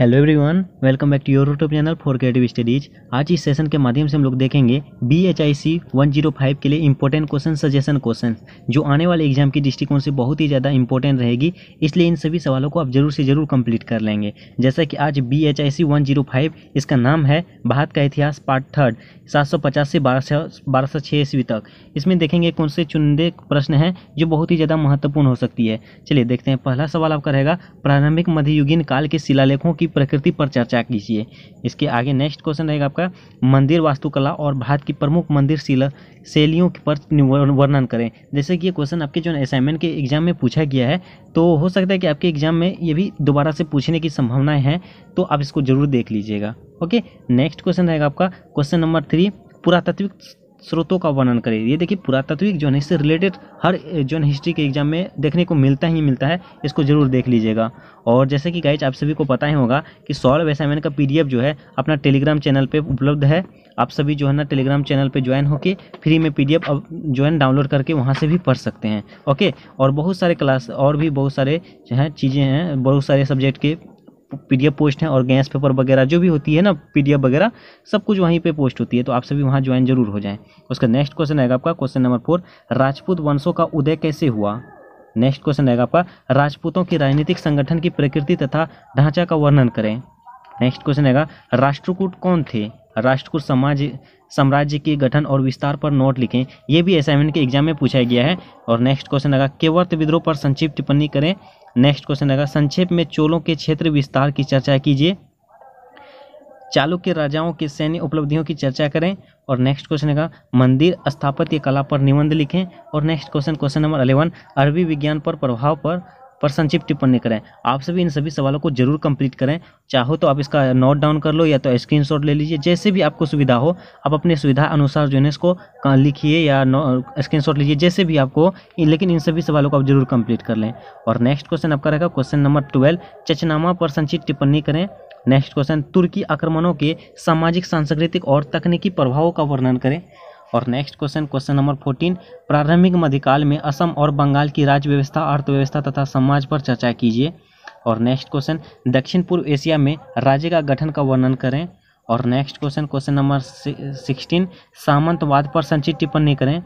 hello everyone welcome back to your YouTube channel for creative studies आज इस session के माध्यम से हम लोग देखेंगे B H I C one zero five के लिए इंपॉर्टेंट क्वेश्चन सजेशन क्वेश्चन जो आने वाले एग्जाम की दृष्टिकोण से बहुत ही ज़्यादा इंपॉर्टेंट रहेगी इसलिए इन सभी सवालों को आप जरूर से जरूर कंप्लीट कर लेंगे जैसा कि आज B H I C one zero five इसका नाम है भारत का इतिहास पार्ट थर्ड सात सौ पचास से बारह सौ बारह सौ छः ईस्वी तक इसमें देखेंगे कौन से चुनिंदे प्रश्न हैं जो बहुत ही ज़्यादा महत्वपूर्ण हो सकती है चलिए देखते हैं पहला सवाल आपका रहेगा प्रारंभिक मध्ययुगीन काल के शिलालेखों की प्रकृति पर चर्चा कीजिए इसके आगे नेक्स्ट क्वेश्चन रहेगा आपका मंदिर वास्तुकला और भारत की प्रमुख मंदिर शिला शैलियों पर वर्णन करें जैसे कि ये क्वेश्चन आपके जो असाइनमेंट के एग्जाम में पूछा गया है तो हो सकता है कि आपके एग्जाम में ये भी दोबारा से पूछने की संभावनाएँ हैं तो आप इसको जरूर देख लीजिएगा ओके नेक्स्ट क्वेश्चन रहेगा आपका क्वेश्चन नंबर थ्री पुरातत्विक स्रोतों का वर्णन करें ये देखिए पुरातत्विक है इससे रिलेटेड हर है हिस्ट्री के एग्जाम में देखने को मिलता ही मिलता है इसको ज़रूर देख लीजिएगा और जैसे कि गाइज आप सभी को पता ही होगा कि सौरभ असाइनमेंट का पी जो है अपना टेलीग्राम चैनल पर उपलब्ध है आप सभी जो है ना टेलीग्राम चैनल पर ज्वाइन होकर फ्री में पी अब जो है डाउनलोड करके वहाँ से भी पढ़ सकते हैं ओके और बहुत सारे क्लास और भी बहुत सारे जो है चीज़ें हैं बहुत सारे सब्जेक्ट के पीडीएफ पोस्ट हैं और गैस पेपर वगैरह जो भी होती है ना पीडीएफ वगैरह सब कुछ वहीं पे पोस्ट होती है तो आप सभी वहाँ ज्वाइन जरूर हो जाएं उसका नेक्स्ट क्वेश्चन आएगा आपका क्वेश्चन नंबर फोर राजपूत वंशों का उदय कैसे हुआ नेक्स्ट क्वेश्चन आएगा आपका राजपूतों की राजनीतिक संगठन की प्रकृति तथा ढांचा का वर्णन करें नेक्स्ट क्वेश्चन आएगा राष्ट्रकूट कौन थे राष्ट्रकूट समाज साम्राज्य के गठन और विस्तार पर नोट लिखें यह भी असाइनमेंट के एग्जाम में पूछा गया है और नेक्स्ट क्वेश्चन आएगा केवर्त विद्रोह पर संक्षिप्त टिप्पणी करें नेक्स्ट क्वेश्चन रहेगा संक्षेप में चोलों के क्षेत्र विस्तार की चर्चा कीजिए चालुक्य राजाओं के सैन्य उपलब्धियों की चर्चा करें और नेक्स्ट क्वेश्चन रहेगा मंदिर स्थापत्य कला पर निबंध लिखें और next question question number eleven अरबी विज्ञान पर प्रभाव पर पर संक्षिप टिप्पणी करें आप सभी इन सभी सवालों को जरूर कंप्लीट करें चाहो तो आप इसका नोट डाउन कर लो या तो स्क्रीनशॉट ले लीजिए जैसे भी आपको सुविधा हो आप अपने सुविधा अनुसार जो है इसको लिखिए या शॉट लीजिए जैसे भी आपको लेकिन इन सभी सवालों को आप जरूर कंप्लीट कर लें और नेक्स्ट क्वेश्चन आपका रहेगा क्वेश्चन नंबर ट्वेल्व चचनामा पर संक्षिप्त टिप्पणी करें नेक्स्ट क्वेश्चन तुर्की आक्रमणों के सामाजिक सांस्कृतिक और तकनीकी प्रभावों का वर्णन करें और next question question number fourteen प्रारंभिक मध्यकाल में असम और बंगाल की राज्य व्यवस्था अर्थव्यवस्था तथा समाज पर चर्चा कीजिए और नेक्स्ट क्वेश्चन दक्षिण पूर्व एशिया में राज्य का गठन का वर्णन करें और next question question number sixteen सामंतवाद पर संचित टिप्पणी करें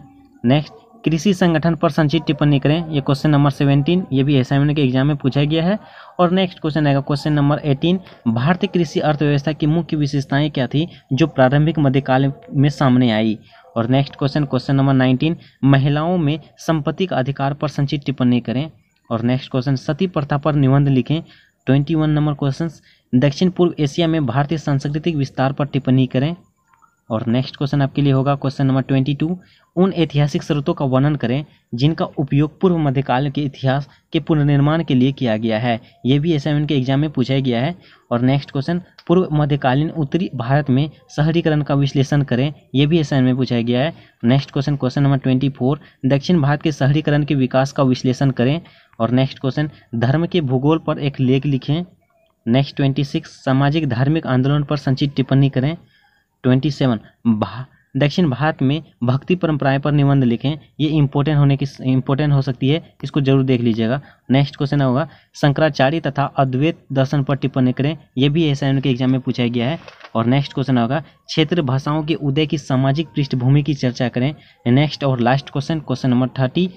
नेक्स्ट कृषि संगठन पर संचित टिप्पणी करें ये क्वेश्चन नंबर सेवेंटीन ये भी एस के एग्जाम में पूछा गया है और नेक्स्ट क्वेश्चन आएगा क्वेश्चन नंबर एटीन भारतीय कृषि अर्थव्यवस्था की मुख्य विशेषताएं क्या थी जो प्रारंभिक मध्यकाल में सामने आई और next question question number nineteen महिलाओं में संपत्ति का अधिकार पर संचित टिप्पणी करें और नेक्स्ट क्वेश्चन सती प्रथा पर निबंध लिखें ट्वेंटी वन नंबर क्वेश्चन दक्षिण पूर्व एशिया में भारतीय सांस्कृतिक विस्तार पर टिप्पणी करें और नेक्स्ट क्वेश्चन आपके लिए होगा क्वेश्चन नंबर ट्वेंटी टू उन ऐतिहासिक स्रोतों का वर्णन करें जिनका उपयोग पूर्व मध्यकाल के इतिहास के पुनर्निर्माण के लिए किया गया है ये भी ऐसा उनके एग्जाम में पूछा गया है और नेक्स्ट क्वेश्चन पूर्व मध्यकालीन उत्तरी भारत में शहरीकरण का विश्लेषण करें यह भी ऐसा में पूछा गया है next question question number twenty four दक्षिण भारत के शहरीकरण के विकास का विश्लेषण करें और नेक्स्ट क्वेश्चन धर्म के भूगोल पर एक लेख लिखें नेक्स्ट ट्वेंटी सिक्स सामाजिक धार्मिक आंदोलन पर संचित टिप्पणी करें ट्वेंटी सेवन भा, दक्षिण भारत में भक्ति परंपराएं पर निबंध लिखें ये इम्पोर्टेंट होने की इम्पोर्टेंट हो सकती है इसको जरूर देख लीजिएगा नेक्स्ट क्वेश्चन होगा शंकराचार्य तथा अद्वैत दर्शन पर टिप्पणी करें यह भी ऐसा उनके एग्जाम में पूछा गया है और नेक्स्ट क्वेश्चन होगा क्षेत्र भाषाओं के उदय की सामाजिक पृष्ठभूमि की चर्चा करें नेक्स्ट और last question question number thirty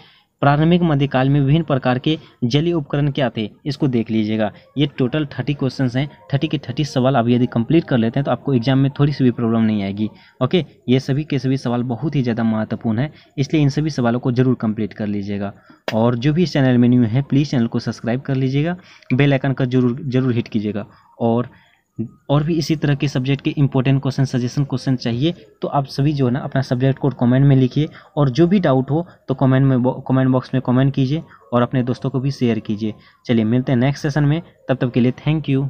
प्रारंभिक मध्यकाल में विभिन्न प्रकार के जलीय उपकरण क्या थे इसको देख लीजिएगा ये टोटल थर्टी क्वेश्चन हैं थर्टी के थर्टी सवाल आप यदि कंप्लीट कर लेते हैं तो आपको एग्जाम में थोड़ी सी भी प्रॉब्लम नहीं आएगी ओके ये सभी के सभी सवाल बहुत ही ज़्यादा महत्वपूर्ण है इसलिए इन सभी सवालों को जरूर कम्प्लीट कर लीजिएगा और जो भी इस चैनल में न्यू है प्लीज़ चैनल को सब्सक्राइब कर लीजिएगा बेलाइकन का जरूर जरूर हिट कीजिएगा और और भी इसी तरह के सब्जेक्ट के इंपॉर्टेंट क्वेश्चन सजेशन क्वेश्चन चाहिए तो आप सभी जो है ना अपना सब्जेक्ट कोड कमेंट में लिखिए और जो भी डाउट हो तो कमेंट में कमेंट बॉक्स में कमेंट कीजिए और अपने दोस्तों को भी शेयर कीजिए चलिए मिलते हैं नेक्स्ट सेशन में तब तक के लिए थैंक यू